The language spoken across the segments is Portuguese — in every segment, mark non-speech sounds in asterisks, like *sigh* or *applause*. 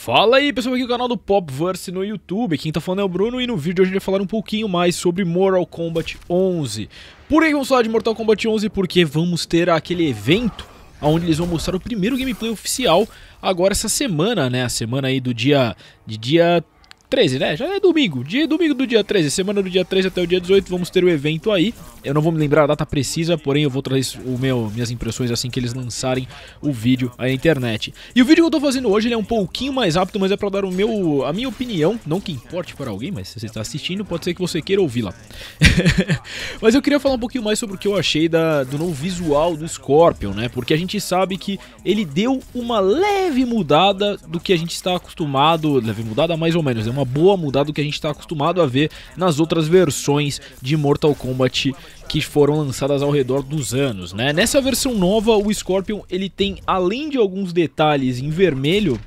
Fala aí pessoal, aqui é o canal do Popverse no YouTube, quem tá falando é o Bruno e no vídeo de hoje a gente vai falar um pouquinho mais sobre Mortal Kombat 11. Por que vamos falar de Mortal Kombat 11? Porque vamos ter aquele evento onde eles vão mostrar o primeiro gameplay oficial agora essa semana, né? A semana aí do dia de dia 13, né? Já é domingo. Dia domingo do dia 13, semana do dia 13 até o dia 18, vamos ter o evento aí. Eu não vou me lembrar a data precisa, porém eu vou trazer o meu minhas impressões assim que eles lançarem o vídeo aí na internet. E o vídeo que eu tô fazendo hoje é um pouquinho mais rápido, mas é para dar o meu a minha opinião, não que importe para alguém, mas se você está assistindo, pode ser que você queira ouvi-la. *laughs* mas eu queria falar um pouquinho mais sobre o que eu achei da, do novo visual do Scorpion, né? Porque a gente sabe que ele deu uma leve mudada do que a gente está acostumado, leve mudada mais ou menos, é uma uma boa mudada do que a gente está acostumado a ver nas outras versões de Mortal Kombat que foram lançadas ao redor dos anos, né? Nessa versão nova, o Scorpion, ele tem além de alguns detalhes em vermelho,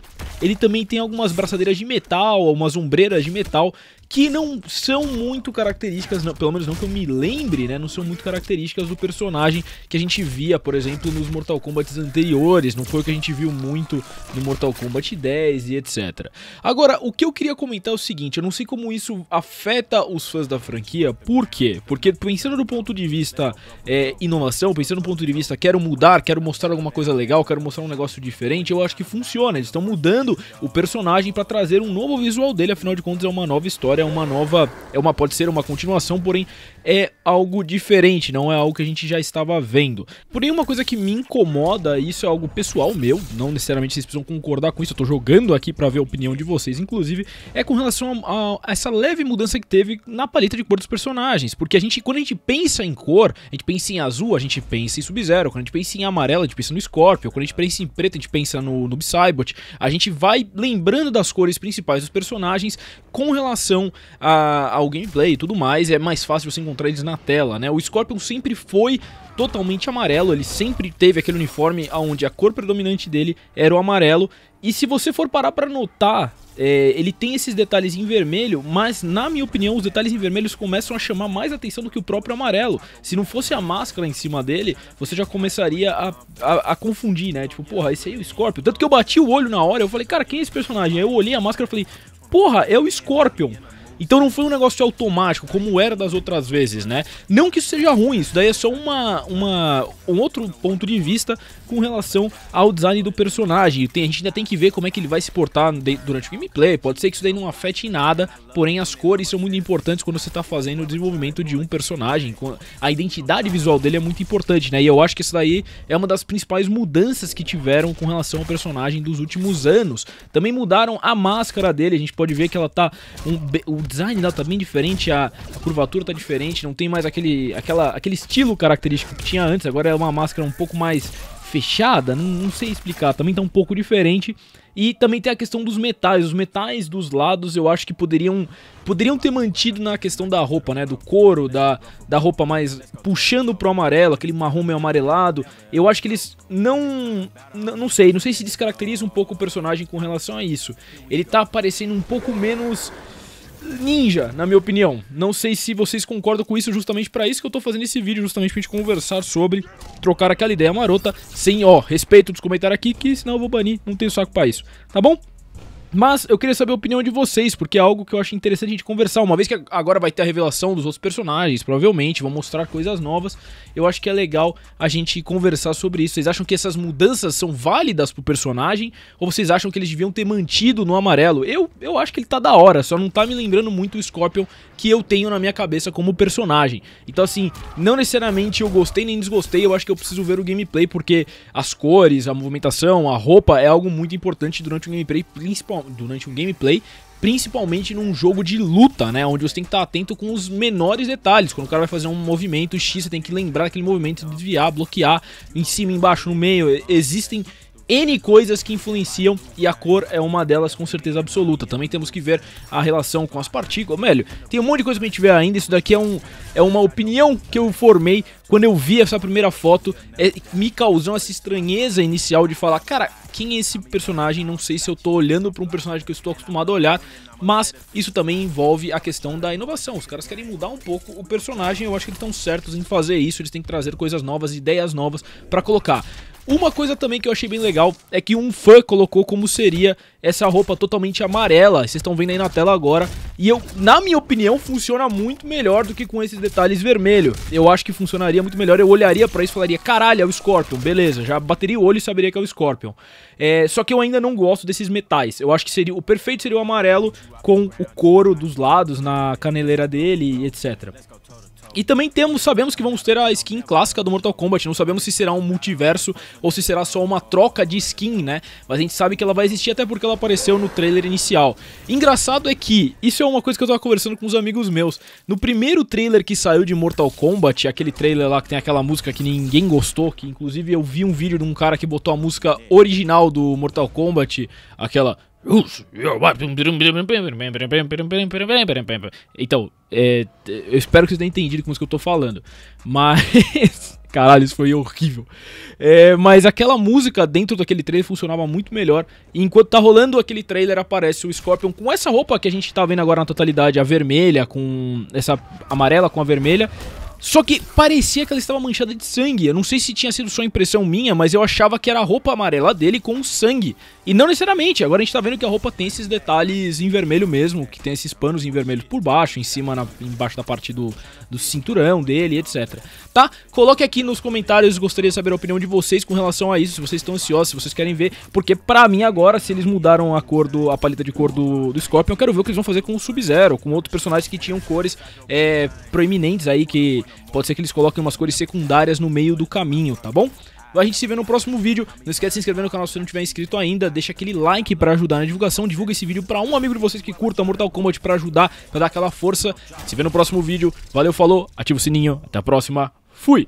ele também tem algumas braçadeiras de metal, algumas ombreiras de metal que não são muito características, não, pelo menos não que eu me lembre, né? Não são muito características do personagem que a gente via, por exemplo, nos Mortal Kombat anteriores. Não foi o que a gente viu muito no Mortal Kombat 10 e etc. Agora, o que eu queria comentar é o seguinte: eu não sei como isso afeta os fãs da franquia. Por quê? Porque pensando do ponto de vista é, inovação, pensando do ponto de vista quero mudar, quero mostrar alguma coisa legal, quero mostrar um negócio diferente, eu acho que funciona. Eles estão mudando o personagem para trazer um novo visual dele. Afinal de contas, é uma nova história é uma nova, é uma pode ser uma continuação, porém é algo diferente, não é algo que a gente já estava vendo. Porém uma coisa que me incomoda, e isso é algo pessoal meu, não necessariamente vocês precisam concordar com isso, eu tô jogando aqui para ver a opinião de vocês, inclusive, é com relação a, a essa leve mudança que teve na paleta de cor dos personagens, porque a gente quando a gente pensa em cor, a gente pensa em azul, a gente pensa em Sub-Zero, quando a gente pensa em amarelo, a gente pensa no Scorpio, quando a gente pensa em preto, a gente pensa no, no A gente vai lembrando das cores principais dos personagens com relação relação a, ao gameplay e tudo mais, é mais fácil você encontrar eles na tela, né? O Scorpion sempre foi totalmente amarelo, ele sempre teve aquele uniforme onde a cor predominante dele era o amarelo, e se você for parar para notar, é, ele tem esses detalhes em vermelho, mas na minha opinião os detalhes em vermelhos começam a chamar mais atenção do que o próprio amarelo. Se não fosse a máscara em cima dele, você já começaria a, a, a confundir, né? Tipo, porra, esse aí é o Scorpion. Tanto que eu bati o olho na hora, eu falei, cara, quem é esse personagem? Aí eu olhei a máscara e falei, Porra, é o Scorpion. Então não foi um negócio automático, como era das outras vezes, né? Não que isso seja ruim, isso daí é só uma, uma, um outro ponto de vista com relação ao design do personagem. Tem, a gente ainda tem que ver como é que ele vai se portar de, durante o gameplay. Pode ser que isso daí não afete em nada, porém as cores são muito importantes quando você está fazendo o desenvolvimento de um personagem. A identidade visual dele é muito importante, né? E eu acho que isso daí é uma das principais mudanças que tiveram com relação ao personagem dos últimos anos. Também mudaram a máscara dele, a gente pode ver que ela tá um, um design dela tá bem diferente, a, a, curvatura tá diferente, não tem mais aquele, aquela, aquele estilo característico que tinha antes, agora é uma máscara um pouco mais fechada, não, não, sei explicar, também tá um pouco diferente. E também tem a questão dos metais, os metais dos lados eu acho que poderiam poderiam ter mantido na questão da roupa, né, do couro, da, da roupa mais puxando pro amarelo, aquele marrom meio amarelado. Eu acho que eles não não sei, não sei se descaracteriza um pouco o personagem com relação a isso. Ele tá parecendo um pouco menos ninja, na minha opinião. Não sei se vocês concordam com isso, justamente para isso que eu tô fazendo esse vídeo, justamente pra gente conversar sobre, trocar aquela ideia marota, sem, ó, respeito dos comentários aqui, que senão eu vou banir, não tenho saco pra isso, tá bom? Mas eu queria saber a opinião de vocês, porque é algo que eu acho interessante a gente conversar. Uma vez que agora vai ter a revelação dos outros personagens, provavelmente vão mostrar coisas novas. Eu acho que é legal a gente conversar sobre isso. Vocês acham que essas mudanças são válidas pro personagem? Ou vocês acham que eles deviam ter mantido no amarelo? Eu, eu acho que ele tá da hora, só não tá me lembrando muito o Scorpion que eu tenho na minha cabeça como personagem. Então, assim, não necessariamente eu gostei nem desgostei, eu acho que eu preciso ver o gameplay, porque as cores, a movimentação, a roupa é algo muito importante durante o gameplay, principalmente durante um gameplay, principalmente num jogo de luta, né? Onde você tem que estar atento com os menores detalhes. Quando o cara vai fazer um movimento X, você tem que lembrar aquele movimento, desviar, bloquear, em cima, embaixo, no meio. Existem N coisas que influenciam e a cor é uma delas com certeza absoluta. Também temos que ver a relação com as partículas. Melhor, tem um monte de coisa pra gente ver ainda. Isso daqui é, um, é uma opinião que eu formei quando eu vi essa primeira foto. É, me causou essa estranheza inicial de falar, cara, quem é esse personagem? Não sei se eu tô olhando para um personagem que eu estou acostumado a olhar, mas isso também envolve a questão da inovação. Os caras querem mudar um pouco o personagem, eu acho que eles estão certos em fazer isso, eles têm que trazer coisas novas, ideias novas para colocar. Uma coisa também que eu achei bem legal é que um fã colocou como seria essa roupa totalmente amarela. Vocês estão vendo aí na tela agora. E eu, na minha opinião, funciona muito melhor do que com esses detalhes vermelho. Eu acho que funcionaria muito melhor. Eu olharia pra isso e falaria, caralho, é o Scorpion. Beleza, já bateria o olho e saberia que é o Scorpion. É, só que eu ainda não gosto desses metais. Eu acho que seria o perfeito seria o amarelo com o couro dos lados, na caneleira dele, etc. E também temos, sabemos que vamos ter a skin clássica do Mortal Kombat, não sabemos se será um multiverso ou se será só uma troca de skin, né? Mas a gente sabe que ela vai existir até porque ela apareceu no trailer inicial. Engraçado é que, isso é uma coisa que eu tava conversando com uns amigos meus, no primeiro trailer que saiu de Mortal Kombat, aquele trailer lá que tem aquela música que ninguém gostou, que inclusive eu vi um vídeo de um cara que botou a música original do Mortal Kombat, aquela então, é, eu espero que vocês tenham entendido como é que eu tô falando. Mas. Caralho, isso foi horrível. É, mas aquela música dentro daquele trailer funcionava muito melhor. E enquanto tá rolando aquele trailer, aparece o Scorpion com essa roupa que a gente tá vendo agora na totalidade, a vermelha, com essa amarela com a vermelha. Só que parecia que ela estava manchada de sangue. Eu não sei se tinha sido só impressão minha, mas eu achava que era a roupa amarela dele com sangue. E não necessariamente. Agora a gente tá vendo que a roupa tem esses detalhes em vermelho mesmo, que tem esses panos em vermelho por baixo, em cima, na, embaixo da parte do, do cinturão dele, etc. Tá? Coloque aqui nos comentários, gostaria de saber a opinião de vocês com relação a isso, se vocês estão ansiosos, se vocês querem ver, porque pra mim agora, se eles mudaram a cor do, a paleta de cor do, do Scorpion, eu quero ver o que eles vão fazer com o Sub-Zero, com outros personagens que tinham cores é, proeminentes aí, que Pode ser que eles coloquem umas cores secundárias no meio do caminho, tá bom? Então a gente se vê no próximo vídeo. Não esquece de se inscrever no canal se não tiver inscrito ainda. Deixa aquele like para ajudar na divulgação. Divulga esse vídeo para um amigo de vocês que curta Mortal Kombat para ajudar, para dar aquela força. Se vê no próximo vídeo. Valeu, falou, ativa o sininho. Até a próxima. Fui!